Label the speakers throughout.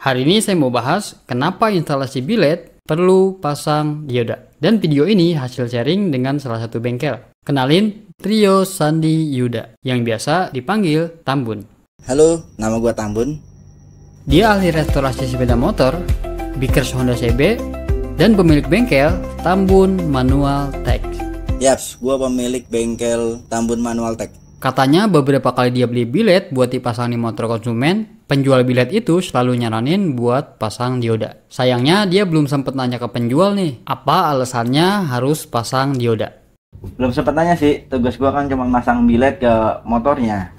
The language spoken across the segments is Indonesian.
Speaker 1: Hari ini saya mau bahas kenapa instalasi bilet perlu pasang dioda. Dan video ini hasil sharing dengan salah satu bengkel. Kenalin Trio Sandi Yuda yang biasa dipanggil Tambun. Halo, nama gue Tambun. Dia ahli restorasi sepeda motor, bikers Honda CB, dan pemilik bengkel Tambun Manual Tech. Yaps, gue pemilik bengkel Tambun Manual Tech. Katanya beberapa kali dia beli bilet buat dipasang di motor konsumen, penjual bilet itu selalu nyaranin buat pasang dioda. Sayangnya dia belum sempat nanya ke penjual nih, apa alasannya harus pasang dioda. Belum sempat nanya sih, tugas gua kan cuma masang bilet ke motornya.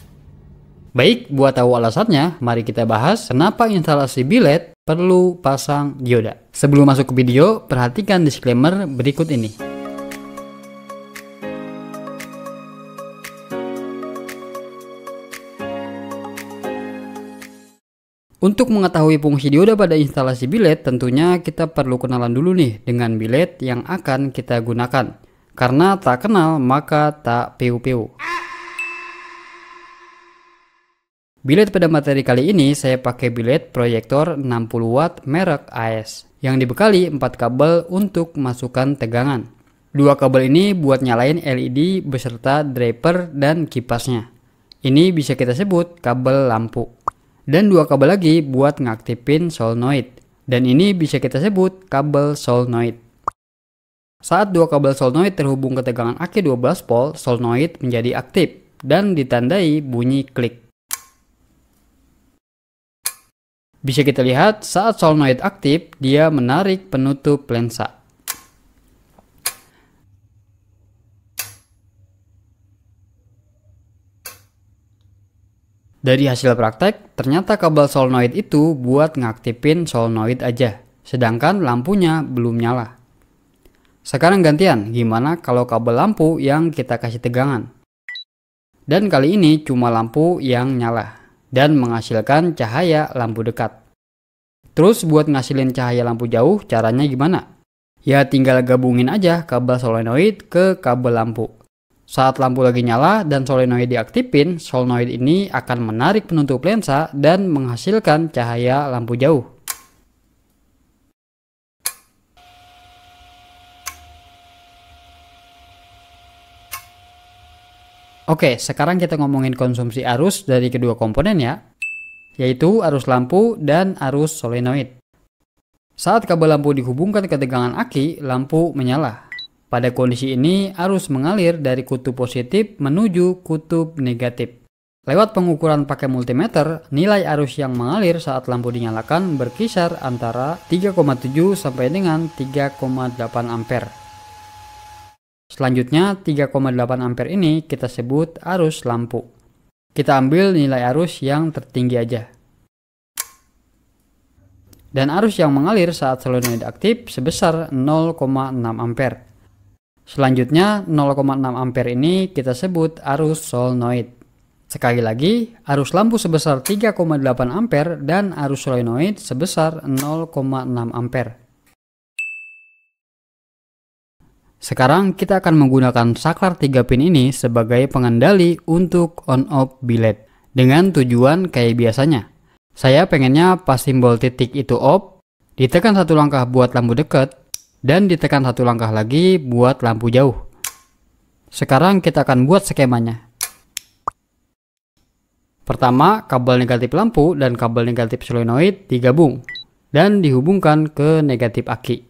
Speaker 1: Baik, buat tahu alasannya, mari kita bahas kenapa instalasi bilet perlu pasang dioda. Sebelum masuk ke video, perhatikan disclaimer berikut ini. Untuk mengetahui fungsi dioda pada instalasi bilet, tentunya kita perlu kenalan dulu nih dengan bilet yang akan kita gunakan. Karena tak kenal, maka tak peu-peu. Bilet pada materi kali ini, saya pakai bilet proyektor 60 watt merek AS yang dibekali 4 kabel untuk masukan tegangan. Dua kabel ini buat nyalain LED beserta driver dan kipasnya. Ini bisa kita sebut kabel lampu dan dua kabel lagi buat ngaktifin solenoid. Dan ini bisa kita sebut kabel solenoid. Saat dua kabel solenoid terhubung ke tegangan ak 12 volt, solenoid menjadi aktif dan ditandai bunyi klik. Bisa kita lihat saat solenoid aktif, dia menarik penutup lensa. Dari hasil praktek, ternyata kabel solenoid itu buat ngaktifin solenoid aja, sedangkan lampunya belum nyala. Sekarang gantian, gimana kalau kabel lampu yang kita kasih tegangan? Dan kali ini cuma lampu yang nyala dan menghasilkan cahaya lampu dekat. Terus buat ngasilin cahaya lampu jauh caranya gimana? Ya tinggal gabungin aja kabel solenoid ke kabel lampu. Saat lampu lagi nyala dan solenoid diaktifin, solenoid ini akan menarik penutup lensa dan menghasilkan cahaya lampu jauh. Oke, sekarang kita ngomongin konsumsi arus dari kedua komponen ya, yaitu arus lampu dan arus solenoid. Saat kabel lampu dihubungkan ke tegangan aki, lampu menyala. Pada kondisi ini, arus mengalir dari kutub positif menuju kutub negatif. Lewat pengukuran pakai multimeter, nilai arus yang mengalir saat lampu dinyalakan berkisar antara 3,7 sampai dengan 3,8 ampere. Selanjutnya, 3,8 ampere ini kita sebut arus lampu. Kita ambil nilai arus yang tertinggi aja. Dan arus yang mengalir saat solenoid aktif sebesar 0,6 ampere. Selanjutnya 0,6 ampere ini kita sebut arus solenoid. Sekali lagi, arus lampu sebesar 3,8 ampere dan arus solenoid sebesar 0,6 ampere. Sekarang kita akan menggunakan saklar 3 pin ini sebagai pengendali untuk on-off bilet dengan tujuan kayak biasanya. Saya pengennya pas simbol titik itu off, ditekan satu langkah buat lampu dekat, dan ditekan satu langkah lagi buat lampu jauh. Sekarang kita akan buat skemanya. Pertama, kabel negatif lampu dan kabel negatif solenoid digabung dan dihubungkan ke negatif aki.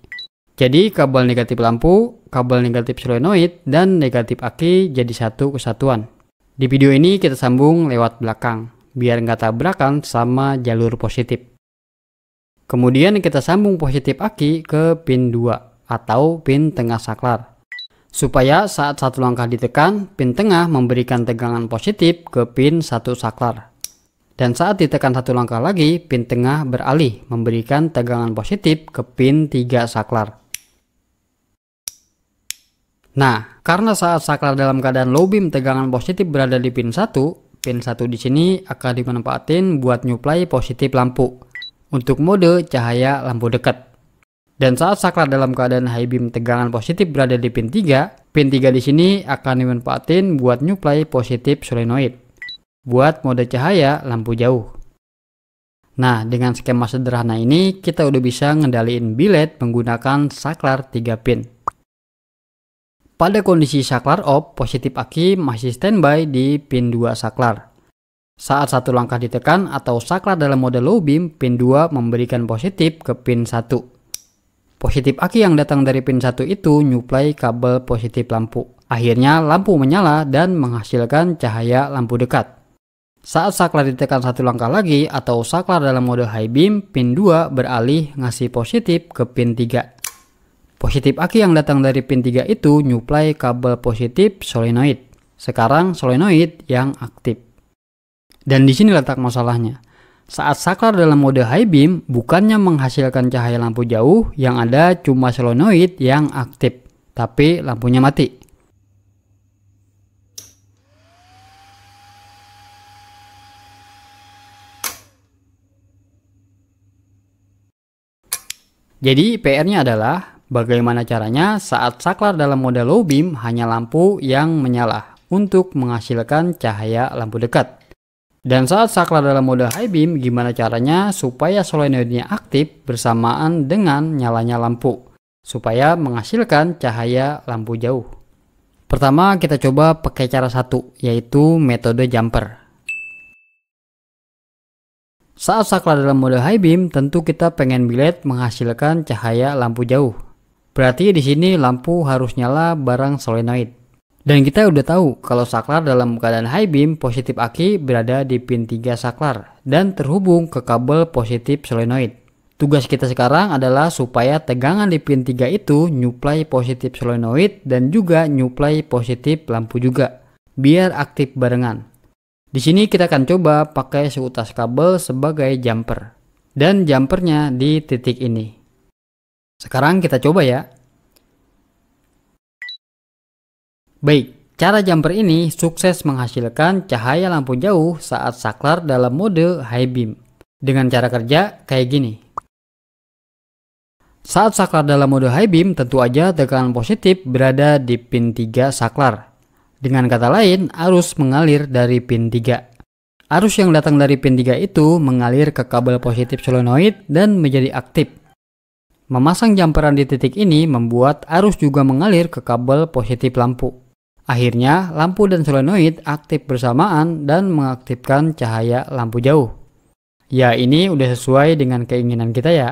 Speaker 1: Jadi kabel negatif lampu, kabel negatif solenoid, dan negatif aki jadi satu kesatuan. Di video ini kita sambung lewat belakang, biar nggak tabrakan sama jalur positif. Kemudian kita sambung positif aki ke pin 2 atau pin tengah saklar. Supaya saat satu langkah ditekan, pin tengah memberikan tegangan positif ke pin satu saklar. Dan saat ditekan satu langkah lagi, pin tengah beralih memberikan tegangan positif ke pin 3 saklar. Nah, karena saat saklar dalam keadaan low beam tegangan positif berada di pin 1, pin 1 di sini akan dimanfaatin buat nyuplai positif lampu untuk mode cahaya lampu dekat. Dan saat saklar dalam keadaan high beam tegangan positif berada di pin 3, pin 3 di sini akan dimanfaatin buat nyuplai positif solenoid buat mode cahaya lampu jauh. Nah, dengan skema sederhana ini, kita udah bisa ngendaliin bilet menggunakan saklar 3 pin. Pada kondisi saklar off, positif aki masih standby di pin 2 saklar. Saat satu langkah ditekan atau saklar dalam mode low beam, pin 2 memberikan positif ke pin 1. Positif aki yang datang dari pin 1 itu nyuplai kabel positif lampu. Akhirnya lampu menyala dan menghasilkan cahaya lampu dekat. Saat saklar ditekan satu langkah lagi atau saklar dalam mode high beam, pin 2 beralih ngasih positif ke pin 3. Positif aki yang datang dari pin 3 itu nyuplai kabel positif solenoid. Sekarang solenoid yang aktif. Dan di sini letak masalahnya. Saat saklar dalam mode high beam bukannya menghasilkan cahaya lampu jauh yang ada cuma solenoid yang aktif, tapi lampunya mati. Jadi PR-nya adalah bagaimana caranya saat saklar dalam mode low beam hanya lampu yang menyala untuk menghasilkan cahaya lampu dekat. Dan saat saklar dalam mode high beam, gimana caranya supaya solenoidnya aktif bersamaan dengan nyalanya lampu, supaya menghasilkan cahaya lampu jauh. Pertama, kita coba pakai cara satu, yaitu metode jumper. Saat saklar dalam mode high beam, tentu kita pengen bilet menghasilkan cahaya lampu jauh. Berarti di sini lampu harus nyala barang solenoid. Dan kita udah tahu kalau saklar dalam keadaan high beam positif aki berada di pin 3 saklar dan terhubung ke kabel positif solenoid. Tugas kita sekarang adalah supaya tegangan di pin 3 itu nyuplai positif solenoid dan juga nyuplai positif lampu juga, biar aktif barengan. Di sini kita akan coba pakai seutas kabel sebagai jumper. Dan jumpernya di titik ini. Sekarang kita coba ya. Baik, cara jumper ini sukses menghasilkan cahaya lampu jauh saat saklar dalam mode high beam. Dengan cara kerja kayak gini. Saat saklar dalam mode high beam, tentu aja tekanan positif berada di pin 3 saklar. Dengan kata lain, arus mengalir dari pin 3. Arus yang datang dari pin 3 itu mengalir ke kabel positif solenoid dan menjadi aktif. Memasang jumperan di titik ini membuat arus juga mengalir ke kabel positif lampu. Akhirnya, lampu dan solenoid aktif bersamaan dan mengaktifkan cahaya lampu jauh. Ya, ini udah sesuai dengan keinginan kita ya.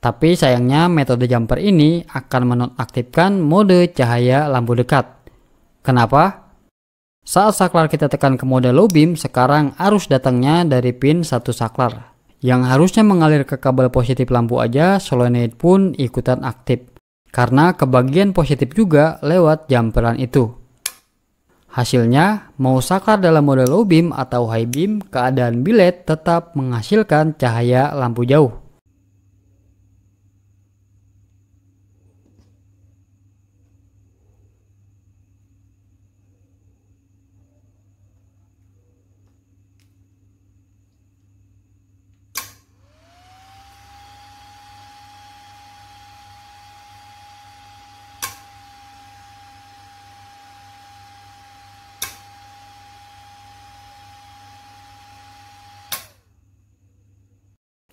Speaker 1: Tapi sayangnya metode jumper ini akan menonaktifkan mode cahaya lampu dekat. Kenapa? Saat saklar kita tekan ke mode low beam, sekarang arus datangnya dari pin satu saklar. Yang harusnya mengalir ke kabel positif lampu aja, solenoid pun ikutan aktif. Karena kebagian positif juga lewat jumperan itu. Hasilnya, mau saklar dalam model low beam atau high beam, keadaan bilet tetap menghasilkan cahaya lampu jauh.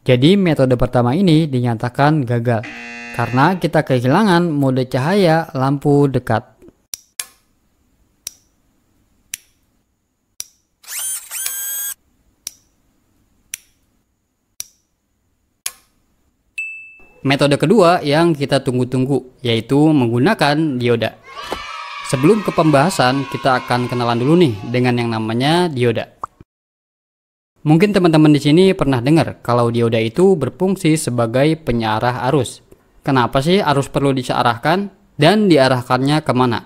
Speaker 1: Jadi metode pertama ini dinyatakan gagal karena kita kehilangan mode cahaya lampu dekat. Metode kedua yang kita tunggu-tunggu yaitu menggunakan dioda. Sebelum ke pembahasan, kita akan kenalan dulu nih dengan yang namanya dioda. Mungkin teman-teman di sini pernah dengar kalau dioda itu berfungsi sebagai penyarah arus. Kenapa sih arus perlu diarahkan dan diarahkannya kemana?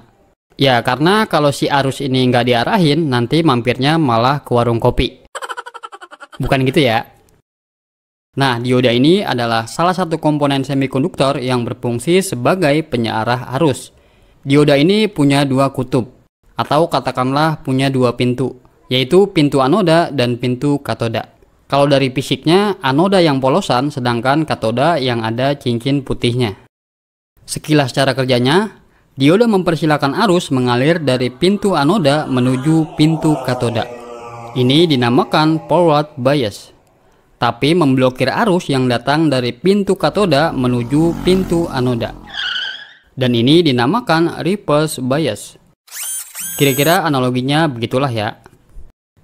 Speaker 1: Ya karena kalau si arus ini nggak diarahin nanti mampirnya malah ke warung kopi. Bukan gitu ya? Nah, dioda ini adalah salah satu komponen semikonduktor yang berfungsi sebagai penyarah arus. Dioda ini punya dua kutub, atau katakanlah punya dua pintu, yaitu pintu anoda dan pintu katoda. Kalau dari fisiknya, anoda yang polosan sedangkan katoda yang ada cincin putihnya. Sekilas cara kerjanya, dioda mempersilahkan arus mengalir dari pintu anoda menuju pintu katoda. Ini dinamakan forward bias, tapi memblokir arus yang datang dari pintu katoda menuju pintu anoda. Dan ini dinamakan reverse bias. Kira-kira analoginya begitulah ya.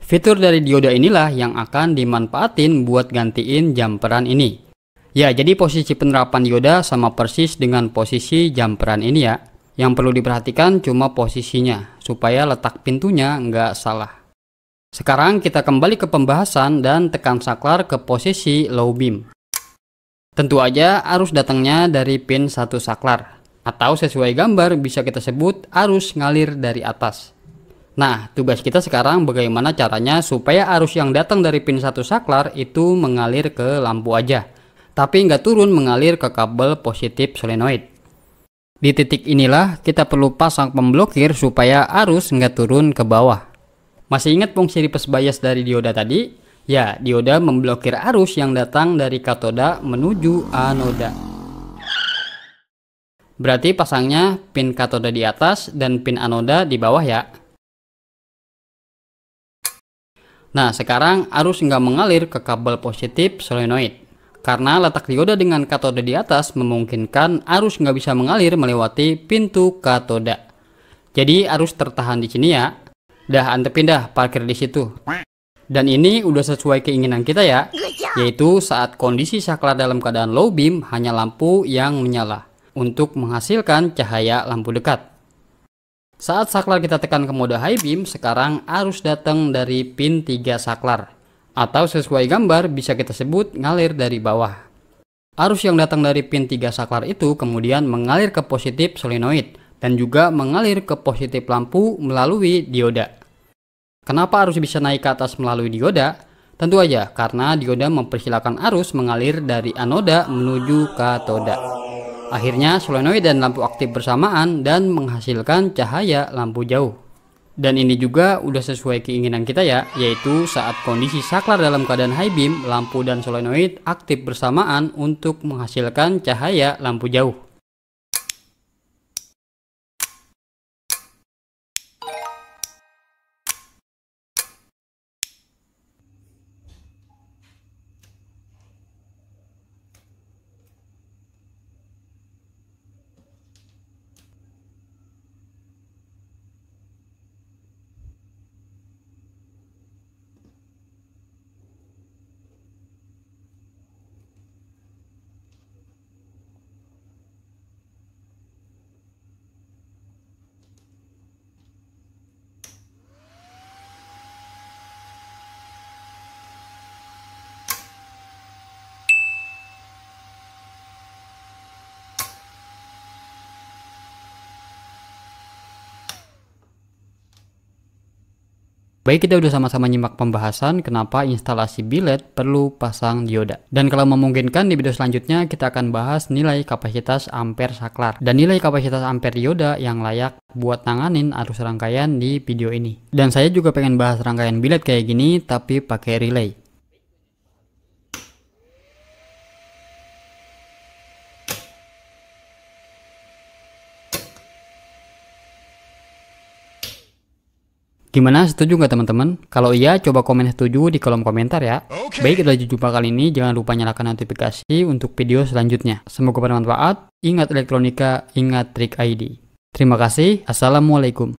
Speaker 1: Fitur dari dioda inilah yang akan dimanfaatin buat gantiin jumperan ini. Ya, jadi posisi penerapan dioda sama persis dengan posisi jumperan ini ya. Yang perlu diperhatikan cuma posisinya, supaya letak pintunya nggak salah. Sekarang kita kembali ke pembahasan dan tekan saklar ke posisi low beam. Tentu aja arus datangnya dari pin satu saklar, atau sesuai gambar bisa kita sebut arus ngalir dari atas. Nah, tugas kita sekarang bagaimana caranya supaya arus yang datang dari pin 1 saklar itu mengalir ke lampu aja, tapi nggak turun mengalir ke kabel positif solenoid. Di titik inilah kita perlu pasang pemblokir supaya arus nggak turun ke bawah. Masih ingat fungsi reverse bias dari dioda tadi? Ya, dioda memblokir arus yang datang dari katoda menuju anoda. Berarti pasangnya pin katoda di atas dan pin anoda di bawah ya. Nah, sekarang arus nggak mengalir ke kabel positif solenoid. Karena letak dioda dengan katoda di atas memungkinkan arus nggak bisa mengalir melewati pintu katoda. Jadi arus tertahan di sini ya. Dah, anda pindah parkir di situ. Dan ini udah sesuai keinginan kita ya, yaitu saat kondisi saklar dalam keadaan low beam hanya lampu yang menyala untuk menghasilkan cahaya lampu dekat. Saat saklar kita tekan ke mode high beam, sekarang arus datang dari pin 3 saklar. Atau sesuai gambar bisa kita sebut ngalir dari bawah. Arus yang datang dari pin 3 saklar itu kemudian mengalir ke positif solenoid dan juga mengalir ke positif lampu melalui dioda. Kenapa arus bisa naik ke atas melalui dioda? Tentu aja karena dioda mempersilakan arus mengalir dari anoda menuju katoda. Akhirnya solenoid dan lampu aktif bersamaan dan menghasilkan cahaya lampu jauh. Dan ini juga udah sesuai keinginan kita ya, yaitu saat kondisi saklar dalam keadaan high beam, lampu dan solenoid aktif bersamaan untuk menghasilkan cahaya lampu jauh. Baik, kita udah sama-sama nyimak pembahasan kenapa instalasi bilet perlu pasang dioda. Dan kalau memungkinkan di video selanjutnya kita akan bahas nilai kapasitas ampere saklar dan nilai kapasitas ampere dioda yang layak buat nanganin arus rangkaian di video ini. Dan saya juga pengen bahas rangkaian bilet kayak gini tapi pakai relay. Gimana setuju nggak teman-teman? Kalau iya, coba komen setuju di kolom komentar ya. Okay. Baik, itu aja jumpa kali ini. Jangan lupa nyalakan notifikasi untuk video selanjutnya. Semoga bermanfaat. Ingat elektronika, ingat trik ID. Terima kasih. Assalamualaikum.